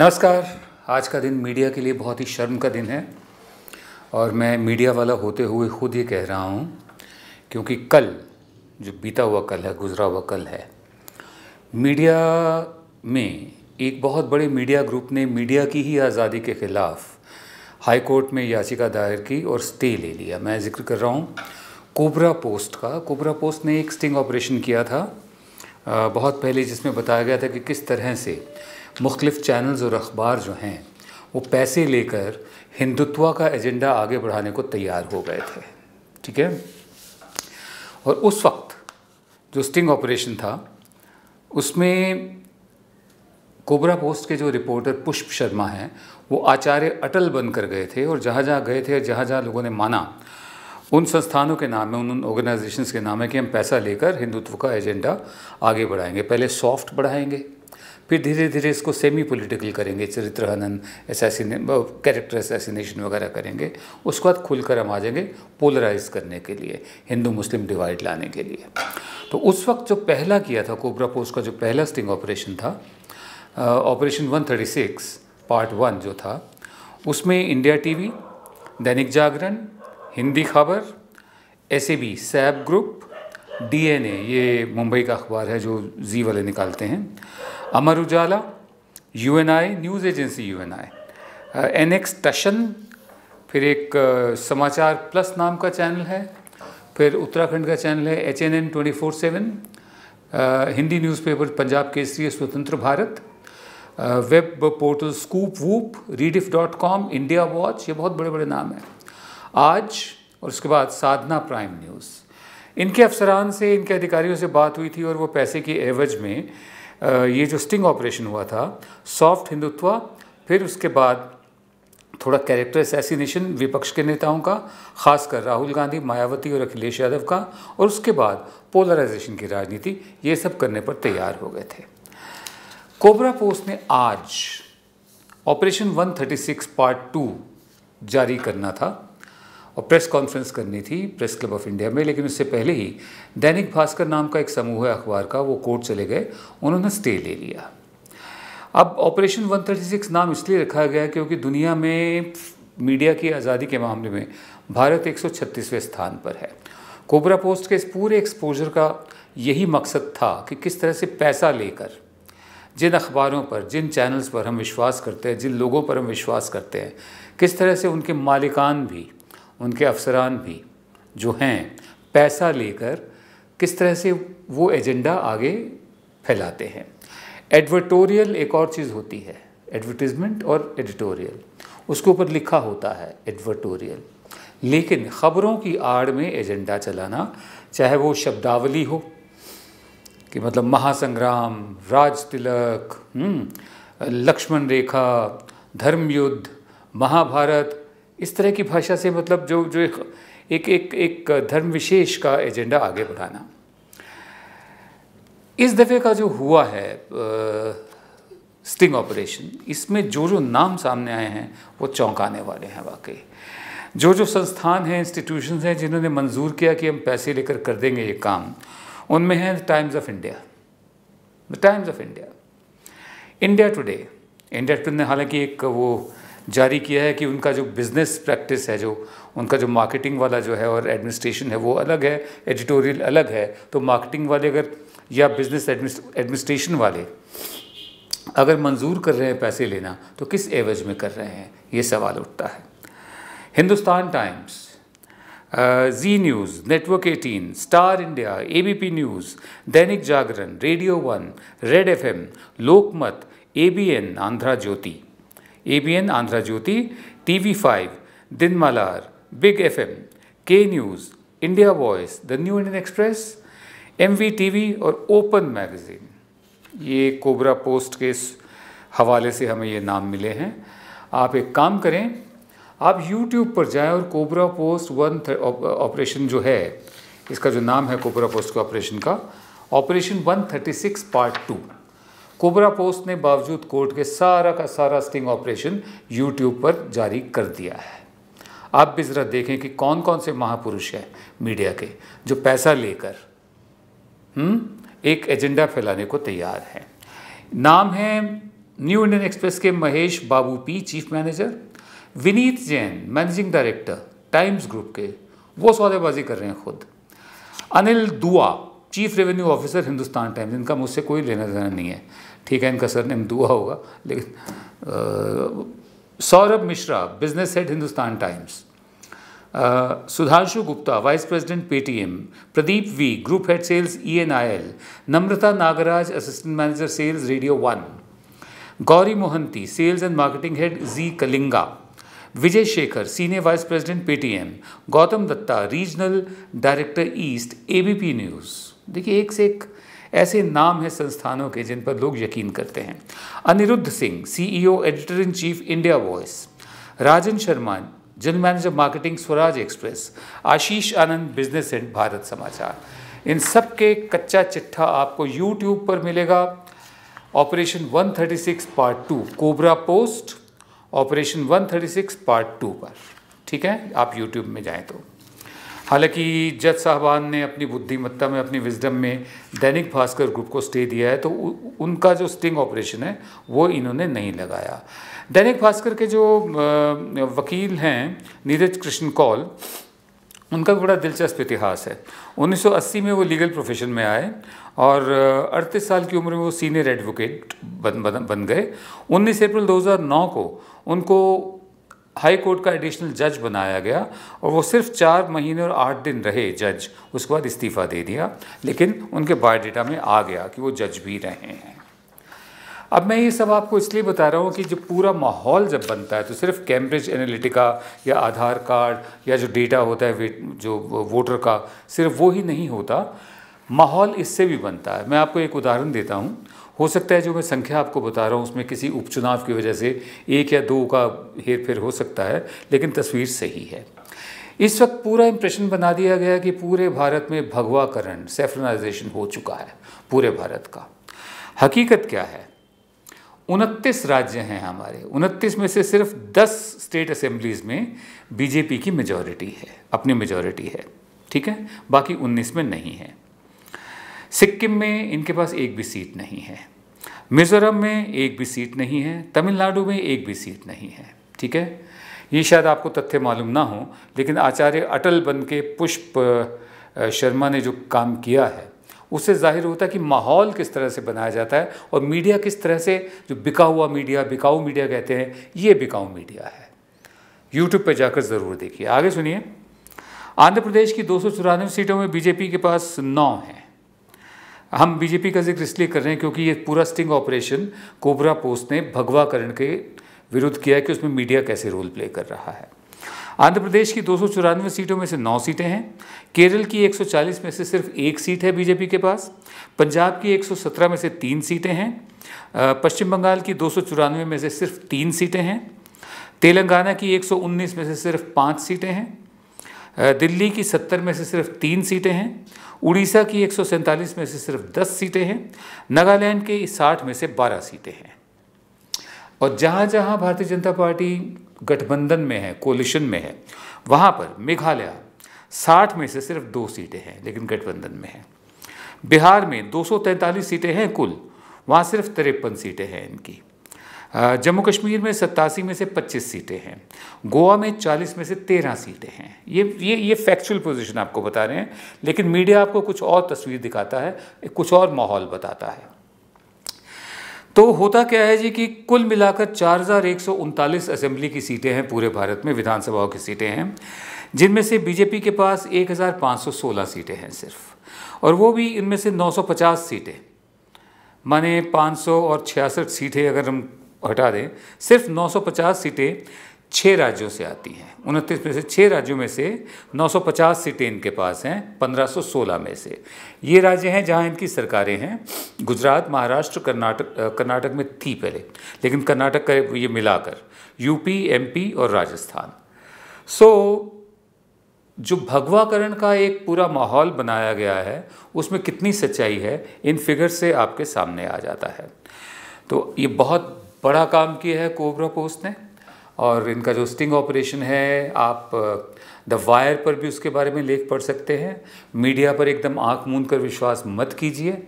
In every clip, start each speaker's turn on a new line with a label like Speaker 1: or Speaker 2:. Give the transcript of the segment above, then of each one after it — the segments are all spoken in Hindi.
Speaker 1: नमस्कार आज का दिन मीडिया के लिए बहुत ही शर्म का दिन है और मैं मीडिया वाला होते हुए खुद ये कह रहा हूँ क्योंकि कल जो बीता हुआ कल है गुजरा हुआ कल है मीडिया में एक बहुत बड़े मीडिया ग्रुप ने मीडिया की ही आज़ादी के ख़िलाफ़ हाई कोर्ट में याचिका दायर की और स्टे ले लिया मैं जिक्र कर रहा हूँ कोबरा पोस्ट का कोबरा पोस्ट ने एक स्टिंग ऑपरेशन किया था बहुत पहले जिसमें बताया गया था कि किस तरह से मुख्तलिफ़ चैनल्स और अखबार जो हैं वो पैसे लेकर हिंदुत्व का एजेंडा आगे बढ़ाने को तैयार हो गए थे ठीक है और उस वक्त जो स्टिंग ऑपरेशन था उसमें कोबरा पोस्ट के जो रिपोर्टर पुष्प शर्मा हैं वो आचार्य अटल बन कर गए थे और जहाँ जहाँ गए थे जहाँ जहाँ लोगों ने माना उन संस्थानों के नाम में उन ऑर्गेनाइजेशंस के नाम है कि हम पैसा लेकर हिंदुत्व का एजेंडा आगे बढ़ाएंगे पहले सॉफ्ट बढ़ाएंगे फिर धीरे धीरे इसको सेमी पॉलिटिकल करेंगे चरित्र हनन एसासीने कैरेक्टर एसासीनेशन वगैरह करेंगे उसके बाद खुलकर हम आ जाएंगे पोलराइज करने के लिए हिंदू मुस्लिम डिवाइड लाने के लिए तो उस वक्त जो पहला किया था कोबरा पोस्ट का जो पहला स्टिंग ऑपरेशन था operation one thirty six part one जो था उसमें India TV Dainik Jagran Hindi Khabar S A B SAB group DNA ये मुंबई का अखबार है जो जी वाले निकालते हैं Amar Ujala UNI news agency UNI NX Tashan फिर एक समाचार प्लस नाम का चैनल है फिर उत्तराखंड का चैनल है H N N twenty four seven Hindi newspaper Punjab Kesari Swatantra Bharat web portal Scoop Whoop Rediff dot com India Watch ये बहुत बड़े बड़े नाम हैं आज और उसके बाद साधना प्राइम न्यूज़ इनके अफसरान से इनके अधिकारियों से बात हुई थी और वो पैसे के एवज में ये जो स्टिंग ऑपरेशन हुआ था सॉफ्ट हिंदुत्व फिर उसके बाद थोड़ा कैरेक्टर असैसिनेशन विपक्ष के नेताओं का खासकर राहुल गांधी मायावती और अखिलेश यादव का और उसके बाद पोलराइजेशन की राजनीति ये सब करने पर तैयार हो गए थे कोबरा पोस्ट ने आज ऑपरेशन 136 पार्ट टू जारी करना था और प्रेस कॉन्फ्रेंस करनी थी प्रेस क्लब ऑफ इंडिया में लेकिन उससे पहले ही दैनिक भास्कर नाम का एक समूह है अखबार का वो कोर्ट चले गए उन्होंने स्टे ले लिया अब ऑपरेशन 136 नाम इसलिए रखा गया क्योंकि दुनिया में मीडिया की आज़ादी के मामले में भारत 136वें स्थान पर है कोबरा पोस्ट के इस पूरे एक्सपोजर का यही मकसद था कि किस तरह से पैसा लेकर जिन अखबारों पर जिन चैनल्स पर हम विश्वास करते हैं जिन लोगों पर हम विश्वास करते हैं किस तरह से उनके मालिकान भी उनके अफसरान भी जो हैं पैसा लेकर किस तरह से वो एजेंडा आगे फैलाते हैं एडवर्टोरियल एक और चीज़ होती है एडवर्टिजमेंट और एडिटोरियल उसके ऊपर लिखा होता है एडवर्टोरियल लेकिन ख़बरों की आड़ में एजेंडा चलाना चाहे वो शब्दावली हो कि मतलब महासंग्राम राज तिलक हम्म, लक्ष्मण रेखा धर्मयुद्ध महाभारत इस तरह की भाषा से मतलब जो जो एक एक एक, एक धर्म विशेष का एजेंडा आगे बढ़ाना इस दफ़े का जो हुआ है स्टिंग ऑपरेशन इसमें जो जो नाम सामने आए हैं वो चौंकाने वाले हैं वाकई जो जो संस्थान हैं इंस्टीट्यूशन हैं जिन्होंने मंजूर किया कि हम पैसे लेकर कर देंगे ये काम उनमें हैं the Times of India the Times of India India Today India Today ने हालांकि एक वो जारी किया है कि उनका जो बिज़नेस प्रैक्टिस है जो उनका जो मार्केटिंग वाला जो है और एडमिनिस्ट्रेशन है वो अलग है एडिटोरियल अलग है तो मार्केटिंग वाले अगर या बिज़नेस एडमिनिस्ट्रेशन वाले अगर मंजूर कर रहे हैं पैसे लेना तो किस एवज में कर रहे हैं ये सवाल उठता है Hindustan Times Zee News network 18, Star India ABP News Dainik Jagran radio one Red FM Lokmat ABN Andhra Jyothy ABN Andhra Jyothy TV five Dinamalar Big FM K News India Voice the New Indian Express M V T V और ओपन मैगज़ीन ये कोबरा पोस्ट के हवाले से हमें ये नाम मिले हैं आप एक काम करें आप यूट्यूब पर जाएं और कोबरा पोस्ट वन ऑपरेशन जो है इसका जो नाम है कोबरा पोस्ट के ऑपरेशन का operation 136 part two Cobrapost ने बावजूद कोर्ट के सारा का सारा स्टिंग ऑपरेशन यूट्यूब पर जारी कर दिया है आप भी ज़रा देखें कि कौन कौन से महापुरुष हैं मीडिया के जो पैसा लेकर हम्म, एक एजेंडा फैलाने को तैयार हैं नाम है न्यू इंडियन एक्सप्रेस के Mahesh Babu P chief manager Vineet Jain managing director Times Group के वो सौदेबाजी कर रहे हैं खुद Anil Dua chief revenue officer Hindustan Times इनका मुझसे कोई लेना देना नहीं है ठीक है इनका सर नेम दुआ होगा लेकिन Saurabh Mishra business head Hindustan Times Sudhanshu Gupta vice president Paytm Pradeep V group head sales E N I L Namrata Nagaraj assistant manager sales radio one Gauri Mohanty sales and marketing head Zee Kalinga Vijay Shekhar senior vice president Paytm Gautam Dutta regional director east ABP News देखिए एक से एक ऐसे नाम है संस्थानों के जिन पर लोग यकीन करते हैं Anirudh Singh CEO editor in chief India Voice Rajan Sharma general manager marketing Swaraj Express Ashish Anand business and Bharat Samachar इन सब के कच्चा चिट्ठा आपको यूट्यूब पर मिलेगा operation 136 part two Cobrapost operation 136 part two पर ठीक है आप यूट्यूब में जाए तो हालांकि जज साहबान ने अपनी बुद्धिमत्ता में अपनी विजडम में दैनिक भास्कर ग्रुप को स्टे दिया है तो उनका जो स्टिंग ऑपरेशन है वो इन्होंने नहीं लगाया दैनिक भास्कर के जो वकील हैं नीरज कृष्ण कौल उनका बड़ा दिलचस्प इतिहास है 1980 में वो लीगल प्रोफेशन में आए और अड़तीस साल की उम्र में वो सीनियर एडवोकेट बन बन, बन गए 19 अप्रैल 2009 को उनको हाई कोर्ट का एडिशनल जज बनाया गया और वो सिर्फ चार महीने और आठ दिन रहे जज उसके बाद इस्तीफ़ा दे दिया लेकिन उनके बायोडेटा में आ गया कि वो जज भी रहे हैं अब मैं ये सब आपको इसलिए बता रहा हूँ कि जो पूरा माहौल जब बनता है तो सिर्फ कैम्ब्रिज एनालिटिका या आधार कार्ड या जो डेटा होता है जो वोटर का सिर्फ वो ही नहीं होता माहौल इससे भी बनता है मैं आपको एक उदाहरण देता हूँ हो सकता है जो मैं संख्या आपको बता रहा हूँ उसमें किसी उपचुनाव की वजह से एक या दो का हेर फेर हो सकता है लेकिन तस्वीर सही है इस वक्त पूरा इम्प्रेशन बना दिया गया कि पूरे भारत में भगवाकरण सेफ्रनाइजेशन हो चुका है पूरे भारत का हकीकत क्या है उनतीस राज्य हैं हमारे उनतीस में से सिर्फ दस स्टेट असेंबलीज में बीजेपी की मेजॉरिटी है अपनी मेजॉरिटी है ठीक है बाकी उन्नीस में नहीं है सिक्किम में इनके पास एक भी सीट नहीं है मिज़ोरम में एक भी सीट नहीं है तमिलनाडु में एक भी सीट नहीं है ठीक है ये शायद आपको तथ्य मालूम ना हो लेकिन आचार्य अटल बन के पुष्प शर्मा ने जो काम किया है उससे जाहिर होता है कि माहौल किस तरह से बनाया जाता है और मीडिया किस तरह से जो बिका हुआ मीडिया बिकाऊ मीडिया कहते हैं ये बिकाऊ मीडिया है यूट्यूब पर जाकर ज़रूर देखिए आगे सुनिए आंध्र प्रदेश की दो सीटों में बीजेपी के पास नौ हैं हम बीजेपी का जिक्र इसलिए कर रहे हैं क्योंकि ये पूरा स्टिंग ऑपरेशन कोबरा पोस्ट ने भगवा करण के विरुद्ध किया है कि उसमें मीडिया कैसे रोल प्ले कर रहा है आंध्र प्रदेश की दो सीटों में से नौ सीटें हैं केरल की 140 में से सिर्फ एक सीट है बीजेपी के पास पंजाब की 117 में से तीन सीटें हैं पश्चिम बंगाल की दो में से सिर्फ तीन सीटें हैं तेलंगाना की 119 में से सिर्फ पाँच सीटें हैं दिल्ली की सत्तर में से सिर्फ तीन सीटें हैं उड़ीसा की एक में से सिर्फ दस सीटें हैं नागालैंड की साठ में से बारह सीटें हैं और जहाँ जहाँ भारतीय जनता पार्टी गठबंधन में है कोलिशन में है वहाँ पर मेघालय साठ में से सिर्फ दो सीटें हैं लेकिन गठबंधन में है बिहार में 243 सीटें हैं कुल वहाँ सिर्फ तिरपन सीटें हैं इनकी जम्मू कश्मीर में सत्तासी में से 25 सीटें हैं गोवा में 40 में से 13 सीटें हैं ये ये ये फैक्चुअल पोजीशन आपको बता रहे हैं लेकिन मीडिया आपको कुछ और तस्वीर दिखाता है कुछ और माहौल बताता है तो होता क्या है जी कि कुल मिलाकर चार हज़ार एक सौ उनतालीस असेंबली की सीटें हैं पूरे भारत में विधानसभाओं की सीटें हैं जिनमें से बीजेपी के पास एक हज़ार पाँच सौ सोलह सीटें हैं सिर्फ और वो भी इनमें से नौ सौ पचास सीटें माने पाँच सौ और छियासठ सीटें अगर हम हटा दें सिर्फ 950 सीटें छः राज्यों से आती हैं उनतीस में से छः राज्यों में से 950 सीटें इनके पास हैं 1516 में से ये राज्य हैं जहां इनकी सरकारें हैं गुजरात महाराष्ट्र कर्नाटक कर्नाटक में थी पहले लेकिन कर्नाटक का ये मिलाकर यूपी एमपी और राजस्थान सो so, जो भगवाकरण का एक पूरा माहौल बनाया गया है उसमें कितनी सच्चाई है इन फिगर से आपके सामने आ जाता है तो ये बहुत बड़ा काम किया है कोबरा पोस्ट ने और इनका जो स्टिंग ऑपरेशन है आप द वायर पर भी उसके बारे में लेख पढ़ सकते हैं मीडिया पर एकदम आंख मूंद कर विश्वास मत कीजिए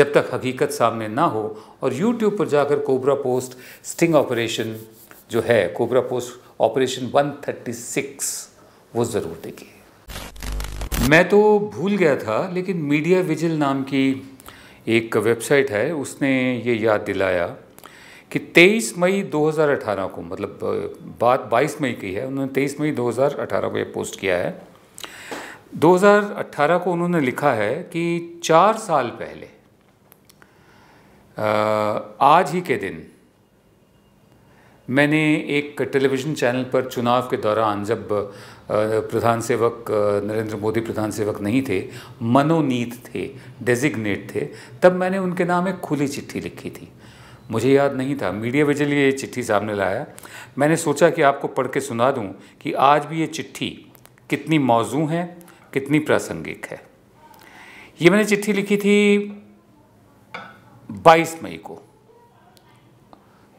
Speaker 1: जब तक हकीकत सामने ना हो और यूट्यूब पर जाकर कोबरा पोस्ट स्टिंग ऑपरेशन जो है कोबरा पोस्ट ऑपरेशन 136 वो ज़रूर देखिए मैं तो भूल गया था लेकिन मीडिया विजिल नाम की एक वेबसाइट है उसने ये याद दिलाया कि 23 मई 2018 को मतलब बात 22 मई की है उन्होंने 23 मई 2018 को ये पोस्ट किया है 2018 को उन्होंने लिखा है कि चार साल पहले आज ही के दिन मैंने एक टेलीविज़न चैनल पर चुनाव के दौरान जब प्रधान सेवक नरेंद्र मोदी प्रधान सेवक नहीं थे मनोनीत थे डेजिग्नेट थे तब मैंने उनके नाम एक खुली चिट्ठी लिखी थी मुझे याद नहीं था मीडिया चलिए ये चिट्ठी सामने लाया मैंने सोचा कि आपको पढ़ के सुना दूँ कि आज भी ये चिट्ठी कितनी मौजू है कितनी प्रासंगिक है ये मैंने चिट्ठी लिखी थी 22 मई को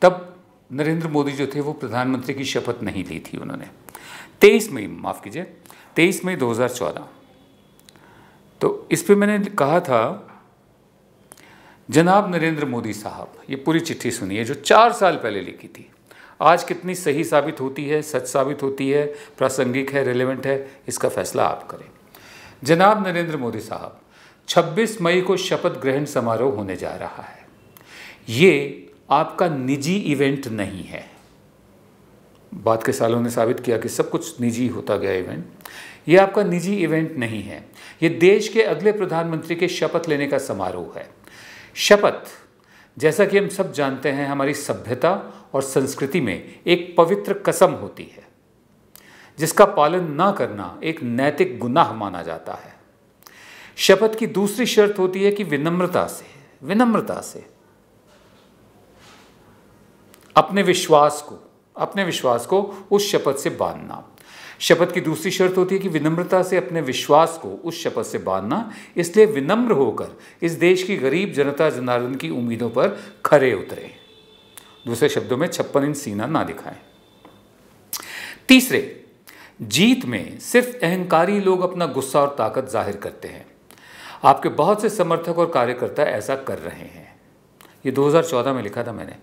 Speaker 1: तब नरेंद्र मोदी जो थे वो प्रधानमंत्री की शपथ नहीं ली थी उन्होंने 23 मई माफ़ कीजिए 23 मई 2014 तो इस पर मैंने कहा था जनाब नरेंद्र मोदी साहब ये पूरी चिट्ठी सुनिए जो चार साल पहले लिखी थी आज कितनी सही साबित होती है सच साबित होती है प्रासंगिक है रिलेवेंट है इसका फैसला आप करें जनाब नरेंद्र मोदी साहब 26 मई को शपथ ग्रहण समारोह होने जा रहा है ये आपका निजी इवेंट नहीं है बाद के सालों ने साबित किया कि सब कुछ निजी होता गया इवेंट ये आपका निजी इवेंट नहीं है ये देश के अगले प्रधानमंत्री के शपथ लेने का समारोह है शपथ जैसा कि हम सब जानते हैं हमारी सभ्यता और संस्कृति में एक पवित्र कसम होती है जिसका पालन ना करना एक नैतिक गुनाह माना जाता है शपथ की दूसरी शर्त होती है कि विनम्रता से विनम्रता से अपने विश्वास को अपने विश्वास को उस शपथ से बांधना शपथ की दूसरी शर्त होती है कि विनम्रता से अपने विश्वास को उस शपथ से बांधना इसलिए विनम्र होकर इस देश की गरीब जनता जनार्दन की उम्मीदों पर खरे उतरे दूसरे शब्दों में छप्पन इंच सीना ना दिखाएं तीसरे जीत में सिर्फ अहंकारी लोग अपना गुस्सा और ताकत जाहिर करते हैं आपके बहुत से समर्थक और कार्यकर्ता ऐसा कर रहे हैं ये 2014 में लिखा था मैंने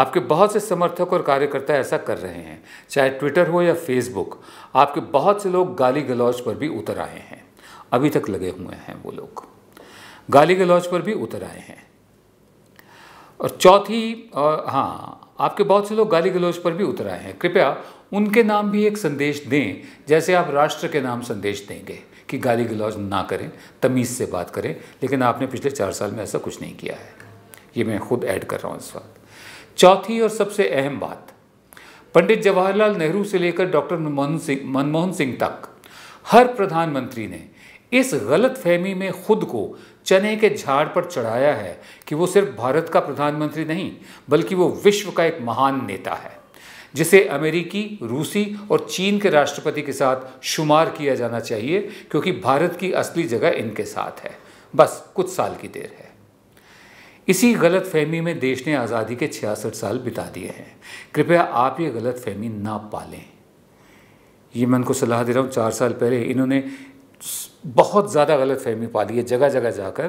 Speaker 1: आपके बहुत से समर्थक और कार्यकर्ता ऐसा कर रहे हैं चाहे ट्विटर हो या फेसबुक आपके बहुत से लोग गाली गलौज पर भी उतर आए हैं अभी तक लगे हुए हैं वो लोग गाली गलौज पर भी उतर आए हैं और चौथी हाँ आपके बहुत से लोग गाली गलौज पर भी उतर आए हैं कृपया उनके नाम भी एक संदेश दें जैसे आप राष्ट्र के नाम संदेश देंगे कि गाली गलौज ना करें तमीज़ से बात करें लेकिन आपने पिछले चार साल में ऐसा कुछ नहीं किया है ये मैं खुद ऐड कर रहा हूँ इस वक्त चौथी और सबसे अहम बात पंडित जवाहरलाल नेहरू से लेकर डॉक्टर मनमोहन सिंह मनमोहन सिंह तक हर प्रधानमंत्री ने इस गलत फहमी में खुद को चने के झाड़ पर चढ़ाया है कि वो सिर्फ भारत का प्रधानमंत्री नहीं बल्कि वो विश्व का एक महान नेता है जिसे अमेरिकी रूसी और चीन के राष्ट्रपति के साथ शुमार किया जाना चाहिए क्योंकि भारत की असली जगह इनके साथ है बस कुछ साल की देर है इसी गलत फहमी में देश ने आज़ादी के छियासठ साल बिता दिए हैं कृपया आप ये गलत फहमी ना पालें ये मैं उनको सलाह दे रहा हूँ चार साल पहले इन्होंने बहुत ज़्यादा गलत फहमी पाली है जगह जगह जाकर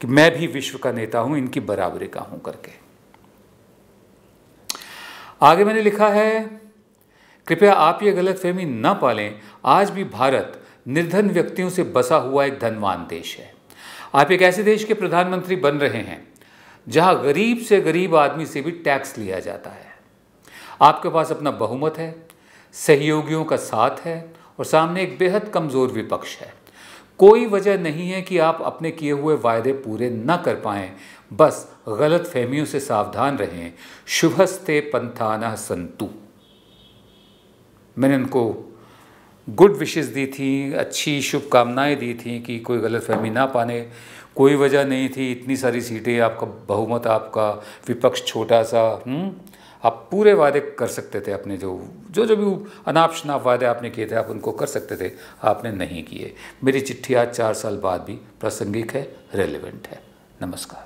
Speaker 1: कि मैं भी विश्व का नेता हूँ इनकी बराबरी का हूँ करके आगे मैंने लिखा है कृपया आप ये गलत फहमी ना पालें आज भी भारत निर्धन व्यक्तियों से बसा हुआ एक धनवान देश है आप एक ऐसे देश के प्रधानमंत्री बन रहे हैं जहां गरीब से गरीब आदमी से भी टैक्स लिया जाता है आपके पास अपना बहुमत है सहयोगियों का साथ है और सामने एक बेहद कमज़ोर विपक्ष है कोई वजह नहीं है कि आप अपने किए हुए वायदे पूरे न कर पाए बस गलत फहमियों से सावधान रहें शुभस्ते पंथाना संतु मैंने उनको गुड विशेज़ दी थी अच्छी शुभकामनाएं दी थी कि कोई गलत फहमी ना पाने कोई वजह नहीं थी इतनी सारी सीटें आपका बहुमत आपका विपक्ष छोटा सा हुँ? हम्म, आप पूरे वादे कर सकते थे अपने जो जो जो भी अनाप शनाप वादे आपने किए थे आप उनको कर सकते थे आपने नहीं किए मेरी चिट्ठी आज चार साल बाद भी प्रासंगिक है रेलिवेंट है नमस्कार